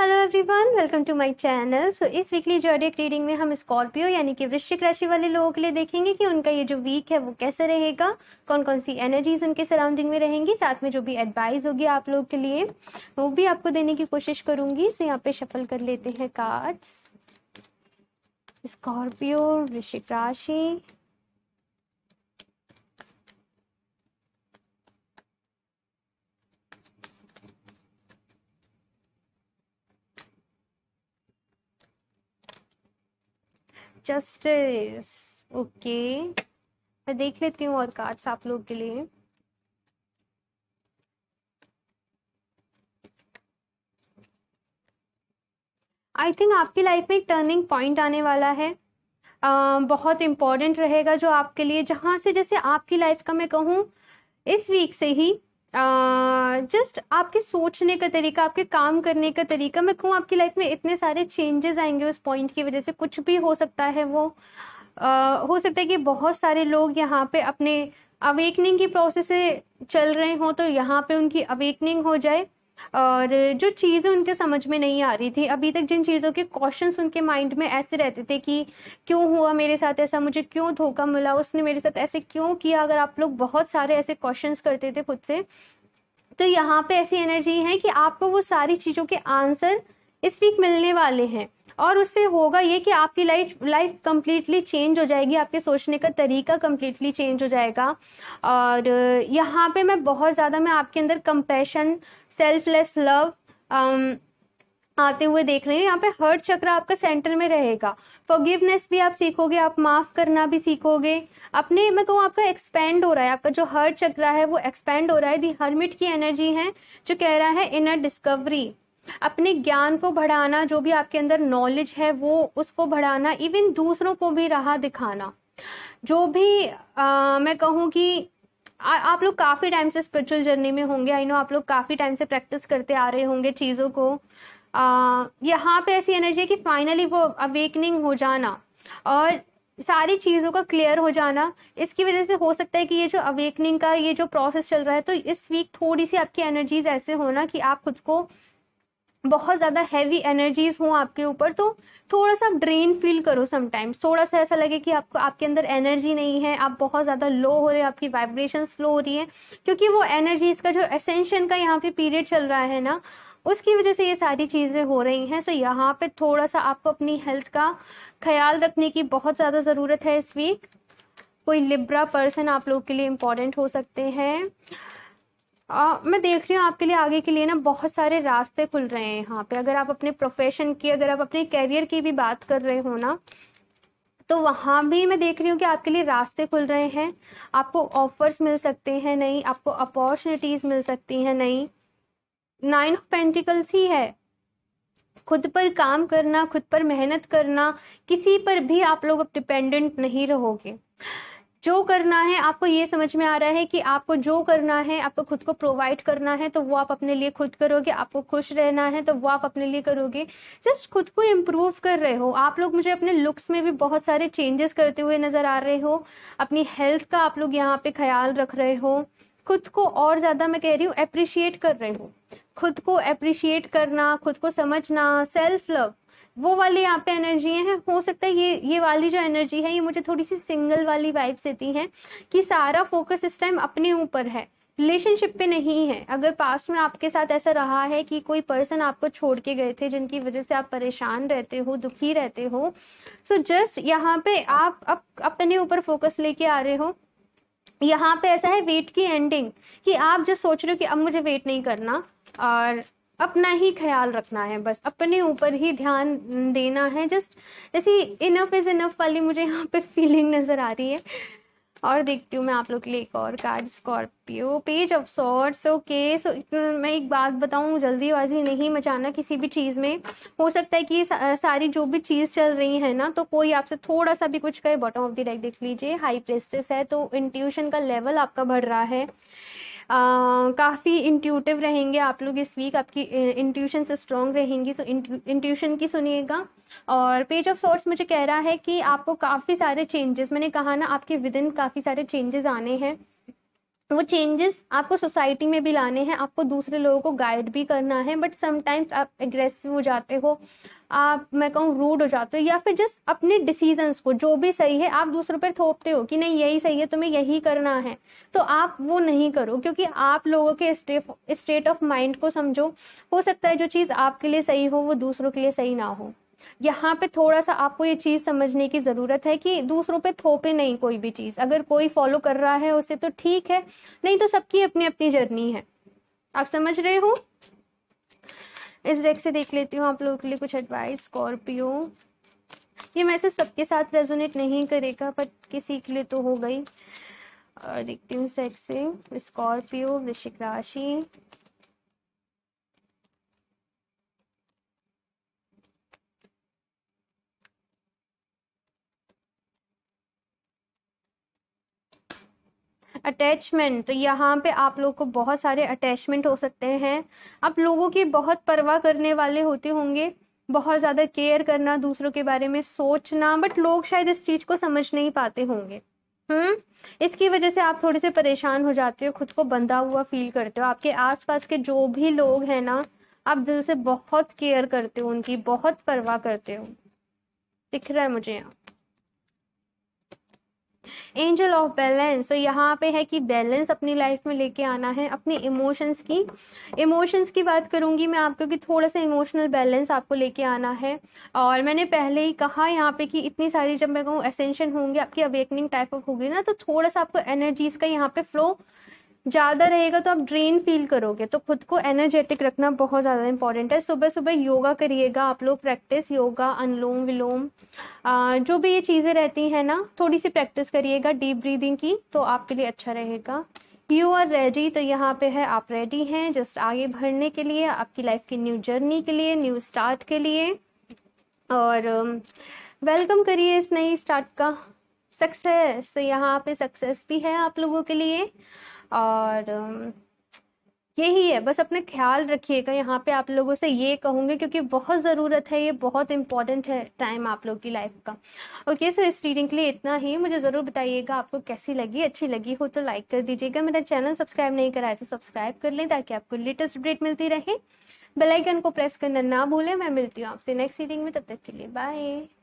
hello everyone welcome to my channel so इस weekly zodiac reading में हम Scorpio यानी कि वृश्चिक राशि वाले लोगों के लिए देखेंगे कि उनका ये जो वीक है वो कैसे रहेगा कौन कौन सी एनर्जीज उनके सराउंडिंग में रहेंगी साथ में जो भी एडवाइस होगी आप लोग के लिए वो भी आपको देने की कोशिश करूंगी सो so, यहाँ पे शफल कर लेते हैं कार्ड स्कॉर्पियो वृश्चिक राशि जस्टिस ओके मैं देख लेती हूँ और कार्ड्स आप लोग के लिए आई थिंक आपकी लाइफ में एक टर्निंग पॉइंट आने वाला है Uh, बहुत इम्पॉर्टेंट रहेगा जो आपके लिए जहाँ से जैसे आपकी लाइफ का मैं कहूँ इस वीक से ही जस्ट uh, आपके सोचने का तरीका आपके काम करने का तरीका मैं कहूँ आपकी लाइफ में इतने सारे चेंजेस आएंगे उस पॉइंट की वजह से कुछ भी हो सकता है वो uh, हो सकता है कि बहुत सारे लोग यहाँ पे अपने अवेकनिंग की प्रोसेस से चल रहे हों तो यहाँ पे उनकी अवेकनिंग हो जाए और जो चीज़ें उनके समझ में नहीं आ रही थी अभी तक जिन चीज़ों के क्वेश्चन उनके माइंड में ऐसे रहते थे कि क्यों हुआ मेरे साथ ऐसा मुझे क्यों धोखा मिला उसने मेरे साथ ऐसे क्यों किया अगर आप लोग बहुत सारे ऐसे क्वेश्चंस करते थे खुद से तो यहाँ पे ऐसी एनर्जी है कि आपको वो सारी चीज़ों के आंसर इस वीक मिलने वाले हैं और उससे होगा ये कि आपकी लाइफ लाइफ कम्प्लीटली चेंज हो जाएगी आपके सोचने का तरीका कम्प्लीटली चेंज हो जाएगा और यहाँ पे मैं बहुत ज़्यादा मैं आपके अंदर कंपैशन सेल्फलेस लव आते हुए देख रहे हैं यहाँ पे हर चक्र आपका सेंटर में रहेगा फॉरगिवनेस भी आप सीखोगे आप माफ़ करना भी सीखोगे अपने मैं कहूँ तो आपका एक्सपेंड हो रहा है आपका जो हर चक्र है वो एक्सपेंड हो रहा है दी हर्मिट की एनर्जी है जो कह रहा है इनर डिस्कवरी अपने ज्ञान को बढ़ाना जो भी आपके अंदर नॉलेज है वो उसको बढ़ाना इवन दूसरों को भी राह दिखाना जो भी आ, मैं कहूँ कि आ, आप लोग काफ़ी टाइम से स्पिरिचुअल जर्नी में होंगे आई नो आप लोग काफ़ी टाइम से प्रैक्टिस करते आ रहे होंगे चीज़ों को यहाँ पे ऐसी एनर्जी है कि फाइनली वो अवेकनिंग हो जाना और सारी चीज़ों का क्लियर हो जाना इसकी वजह से हो सकता है कि ये जो अवेकनिंग का ये जो प्रोसेस चल रहा है तो इस वीक थोड़ी सी आपकी एनर्जीज ऐसे होना कि आप खुद को बहुत ज़्यादा हैवी एनर्जीज हों आपके ऊपर तो थोड़ा सा ड्रेन फील करो समटाइम्स थोड़ा सा ऐसा लगे कि आपको आपके अंदर एनर्जी नहीं है आप बहुत ज़्यादा लो हो रहे हो आपकी वाइब्रेशन स्लो हो रही है क्योंकि वो एनर्जीज का जो एसेंशन का यहाँ पे पीरियड चल रहा है ना उसकी वजह से ये सारी चीज़ें हो रही हैं सो यहाँ पर थोड़ा सा आपको अपनी हेल्थ का ख्याल रखने की बहुत ज़्यादा ज़रूरत है इस वीक कोई लिब्रा पर्सन आप लोग के लिए इम्पॉर्टेंट हो सकते हैं आ, मैं देख रही हूँ आपके लिए आगे के लिए ना बहुत सारे रास्ते खुल रहे हैं यहाँ पे अगर आप अपने प्रोफेशन की अगर आप अपने कैरियर की भी बात कर रहे हो ना तो वहाँ भी मैं देख रही हूँ कि आपके लिए रास्ते खुल रहे हैं आपको ऑफर्स मिल सकते हैं नहीं आपको अपॉर्चुनिटीज़ मिल सकती हैं नहीं नाइन ऑफ पेंटिकल्स ही है खुद पर काम करना खुद पर मेहनत करना किसी पर भी आप लोग अब डिपेंडेंट नहीं रहोगे जो करना है आपको ये समझ में आ रहा है कि आपको जो करना है आपको खुद को प्रोवाइड करना है तो वो आप अपने लिए खुद करोगे आपको खुश रहना है तो वो आप अपने लिए करोगे जस्ट खुद को इम्प्रूव कर रहे हो आप लोग मुझे अपने लुक्स में भी बहुत सारे चेंजेस करते हुए नज़र आ रहे हो अपनी हेल्थ का आप लोग यहाँ पे ख्याल रख रहे हो खुद को और ज़्यादा मैं कह रही हूँ अप्रिशिएट कर रहे हो खुद को अप्रिशिएट करना खुद को समझना सेल्फ लव वो वाली यहाँ पे एनर्जी है हो सकता है ये ये वाली जो एनर्जी है ये मुझे थोड़ी सी सिंगल वाली वाइफ देती है कि सारा फोकस इस टाइम अपने ऊपर है रिलेशनशिप पे नहीं है अगर पास्ट में आपके साथ ऐसा रहा है कि कोई पर्सन आपको छोड़ के गए थे जिनकी वजह से आप परेशान रहते हो दुखी रहते हो सो जस्ट यहाँ पे आप अप, अपने ऊपर फोकस लेके आ रहे हो यहाँ पे ऐसा है वेट की एंडिंग कि आप जो सोच रहे हो कि अब मुझे वेट नहीं करना और अपना ही ख्याल रखना है बस अपने ऊपर ही ध्यान देना है जस्ट जैसे इनफ इज़ इनफ वाली मुझे यहाँ पे फीलिंग नज़र आ रही है और देखती हूँ मैं आप लोग के लिए एक और card Scorpio page of swords okay so मैं एक बात बताऊँ जल्दीबाजी नहीं मचाना किसी भी चीज़ में हो सकता है कि सारी जो भी चीज़ चल रही है ना तो कोई आपसे थोड़ा सा भी कुछ कहे बॉटम ऑफ द डेक देख लीजिए हाई प्रेस्टिस है तो इंट्यूशन का लेवल आपका बढ़ रहा है काफ़ी इंट्यूटिव रहेंगे आप लोग इस वीक आपकी इंट्यूशन से स्ट्रॉन्ग रहेंगी तो इंट्यूशन की सुनिएगा और पेज ऑफ सोर्स मुझे कह रहा है कि आपको काफ़ी सारे चेंजेस मैंने कहा ना आपके विद इन काफ़ी सारे चेंजेस आने हैं वो चेंजेस आपको सोसाइटी में भी लाने हैं आपको दूसरे लोगों को गाइड भी करना है बट समटाइम्स आप एग्रेसिव हो जाते हो आप मैं कहूँ रूड हो जाते हो या फिर जस्ट अपने डिसीजंस को जो भी सही है आप दूसरों पर थोपते हो कि नहीं यही सही है तुम्हें यही करना है तो आप वो नहीं करो क्योंकि आप लोगों के स्टेट ऑफ माइंड को समझो हो सकता है जो चीज़ आपके लिए सही हो वो दूसरों के लिए सही ना हो यहाँ पे थोड़ा सा आपको ये चीज़ समझने की ज़रूरत है कि दूसरों पे थोपे नहीं कोई भी चीज़ अगर कोई फॉलो कर रहा है उसे तो ठीक है नहीं तो सबकी अपनी अपनी जर्नी है आप समझ रहे हो इस डेक से देख लेती हूँ आप लोगों के लिए कुछ एडवाइस स्कॉर्पियो ये मैसेज सबके साथ रेजोनेट नहीं करेगा बट किसी के लिए तो हो गई देखती हूँ इस डेक से स्कॉर्पियो वृश्चिक राशि अटैचमेंट यहाँ पे आप लोग को बहुत सारे अटैचमेंट हो सकते हैं आप लोगों की बहुत परवाह करने वाले होते होंगे बहुत ज़्यादा केयर करना दूसरों के बारे में सोचना बट लोग शायद इस चीज़ को समझ नहीं पाते होंगे हम्म इसकी वजह से आप थोड़े से परेशान हो जाते हो खुद को बंधा हुआ फील करते हो आपके आसपास के जो भी लोग हैं ना आप दिल से बहुत केयर करते हो उनकी बहुत परवाह करते हो दिख रहा है मुझे यहाँ एंजल ऑफ बैलेंस तो यहाँ पे है कि बैलेंस अपनी लाइफ में लेके आना है अपने इमोशंस की इमोशंस की बात करूँगी मैं आपको कि थोड़ा सा इमोशनल बैलेंस आपको लेके आना है और मैंने पहले ही कहा यहाँ पे कि इतनी सारी जब मैं कहूँ एसेंशन होंगी आपकी अवेकनिंग टाइप ऑफ होगी ना तो थोड़ा सा आपको एनर्जीज का यहाँ पे फ्लो ज़्यादा रहेगा तो आप ड्रेन फील करोगे तो खुद को एनर्जेटिक रखना बहुत ज़्यादा इंपॉर्टेंट है सुबह सुबह योगा करिएगा आप लोग प्रैक्टिस योगा अनुलोम विलोम जो भी ये चीज़ें रहती हैं ना थोड़ी सी प्रैक्टिस करिएगा डीप ब्रीदिंग की तो आपके लिए अच्छा रहेगा यू आर रेडी तो यहाँ पे है आप रेडी हैं जस्ट आगे बढ़ने के लिए आपकी लाइफ की न्यू जर्नी के लिए न्यू स्टार्ट के लिए और वेलकम um, करिए इस नई स्टार्ट का सक्सेस तो यहाँ पे सक्सेस भी है आप लोगों के लिए और यही है बस अपने ख्याल रखिएगा यहाँ पे आप लोगों से ये कहूँगी क्योंकि बहुत ज़रूरत है ये बहुत इंपॉर्टेंट है टाइम आप लोग की लाइफ का ओके सो इस रीडिंग के लिए इतना ही मुझे ज़रूर बताइएगा आपको कैसी लगी अच्छी लगी हो तो लाइक कर दीजिएगा मेरा चैनल सब्सक्राइब नहीं कराया तो सब्सक्राइब कर लें ताकि आपको लेटेस्ट अपडेट मिलती रहे बेलाइकन को प्रेस करना ना भूलें मैं मिलती हूँ आपसे नेक्स्ट रीडिंग में तब तक के लिए बाय